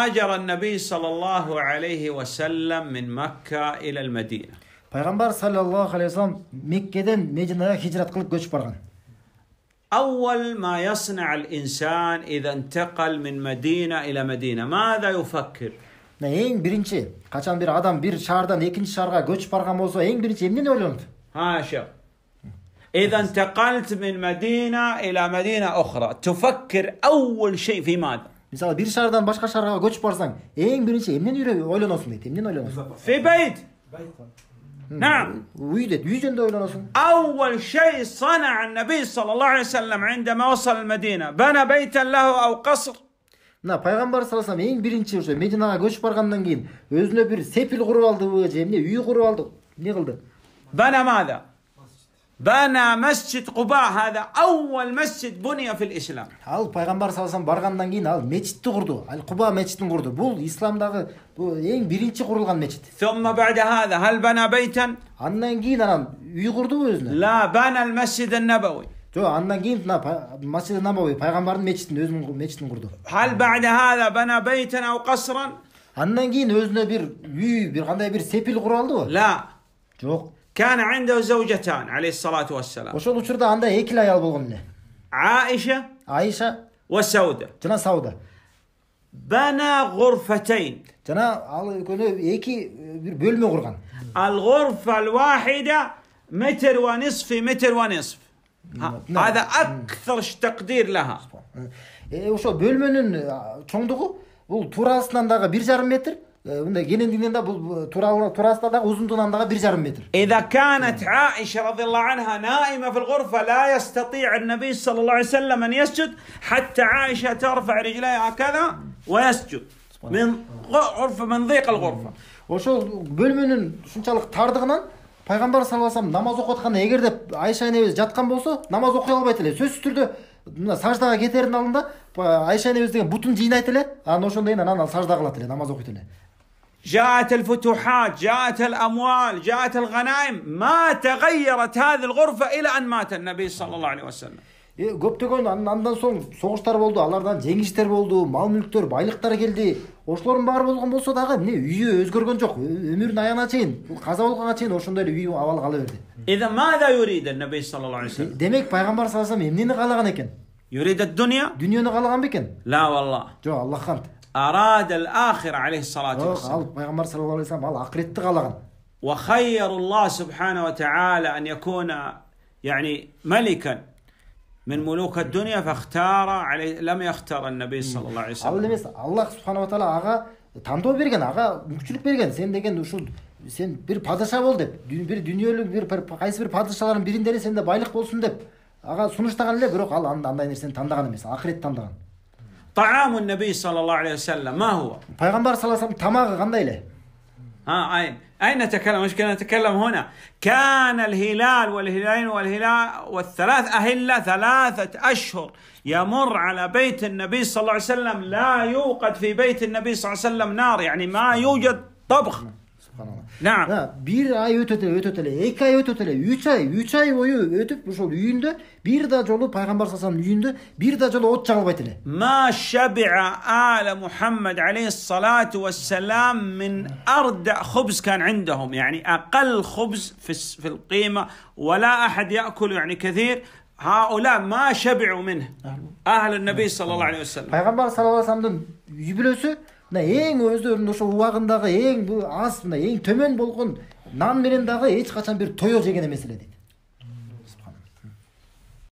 هاجر النبي صلى الله عليه وسلم من مكة إلى المدينة пайғамбар саллаллаху алейхи вассалам меккеден мединаға хижрат қылып көшіп барған أول ما يصنع الإنسان إذا انتقل من مدينة إلى مدينة ماذا يفكر؟ ең бірінші қашан бір адам бір шаардан екінші шаарга көчүп барган болсо эң биринчи эмнени ойлонот ها إذا انتقلت من مدينة إلى مدينة أخرى تفكر أول شيء في ماذا؟ мисалы бир шаардан башка шаарга көчүп барсаң эң биринчи эмнени ойлоносуң дейт эмнени ойлоносуң في بيت نعم уй дейт үй жөнүндө ойлоносуң أول شيء صنع النبي صلى الله عليه وسلم عندما وصل المدينة بنى بيتا له أو قصر мына пайгамбар саллаллаху алейхи эң биринчи ошо мединага көчүп баргандан кийин өзүнө бир сепил куруп алдыбы же эмне үй куруп алды эмне кылды بنى ماذا bana mescid Quba hada awwal mescid bunya fil İslam. Al peygamber sallallahu aleyhi ve sellem bargandan keyin al mescidni kurdu. Al Quba mescidini kurdu. Bu İslamdagi bu en birinci kurulgan mescid. Thumma ba'da hada hal bana beyten? Andan keyin anam uy kurdu özüne. La bana el mescid en nebevi. Yo andan keyin Mescid-i Nabavi peygamberin mescidini özünün mescidini kurdu. Hal ba'da hada bana beyten ev kasran? Andan keyin bir uy, bir qanday bir sepil kuraldı mı? La. Yok. كان عنده زوجتان عليه الصلاة والسلام. وشو شرطة عنده هيك لا عائشة عائشة وسودة. جنا سودة. بنى غرفتين. جنا على يكون هيك الغرفة الواحدة متر ونصف في متر ونصف. نعم. هذا أكثر تقدير لها. إيه، وشو بيلمن تشوندوغو؟ بول تورا أصلاً دا متر мындай кенендинен да бул туурасында дагы узундугунан дагы бир жарым метр إذا كانت عائشة رضي الله عنها نائمة في الغرفة لا يستطيع النبي صلى الله عليه وسلم أن يسجد حتى عائشة ترفع رجليها هكذا ويسجد من غرفة من ضيق الغرفة ошол бөлмөнүн ушунчалык тардыгынан пайгамбар саллаллаху алейхи намаз окуп атканда эгерде айша энебиз жаткан болсо намаз окуй албайт эле сөзсүз түрдө мына саждага кетээрдин алдында айша энебиз деген бутун жыйнайт эле анан ошондон кийин анан ал сажда кылат эле намаз окуйт эле جاءت الفتوحات جاءت الأموال جاءت الغنائم ما تغيرت هذه الغرفة إلى أن مات النبي صلى الله عليه وسلم көптөгөн андан соң согуштар болду алардан жеңиштер болду мал мүлктөр байлыктар келди ошолордун баары болгон болсо дагы эмне үйү өзгөргөн жок өмүрүнүн аягына чейин бул каза болгонго чейин ошондой эле үй абал кала берди демек пайгамбар саллаллаху алейхи вассалам эмнени каалаган экен يريد الدنيا دنياны қалаған ба екен لا والله жоқ أراد عليه الصلاة ал пайғамбар саллаллаху алейхи ал ақыретті қалаған аға берген аға мүмкіншілік берген сен деген сен бір падыша бол деп бір дүниелік бір қайсы бір падышалардың бірінде сенде байлық болсын деп ага сунуштаган эле бирок ал андай нерсени тандаган эмес акыретти тандаган طعام النبي صلى الله عليه وسلم ما هو؟ پیغمبر صلى الله عليه وسلم тамагы кандай эле ها أين أين نتكلم؟ مش نتكلم هنا كان الهلال والهلالين والهلال والثلاث أهلة ثلاثة أشهر يمر على بيت النبي صلى الله عليه وسلم لا يوقد في بيت النبي صلى الله عليه وسلم نار يعني ما يوجد طبخ نعم Ha, bir ay ötede ötede, iki ay ötede, üç ay, üç ay boyu ötüp ошол үйүндө бир да жолу пайгамбар саллаллаху үйүндө бир да жолу от чагылбайт эле. Ма шабиа аля Мухаммад алейхиссалату вассалам мин арда хубз кан عندهم يعني اقل خبز في في القيمه ولا احد ياكل يعني كثير هؤلاء ما شبعوا منه اهل النبي صلى الله عليه وسلم. мынаэң өздөрүнүн ошол убагындагы эң бул аз мындай эң төмөн болгон нан менен дагы эч качан бир тое жеген эмес эле дейт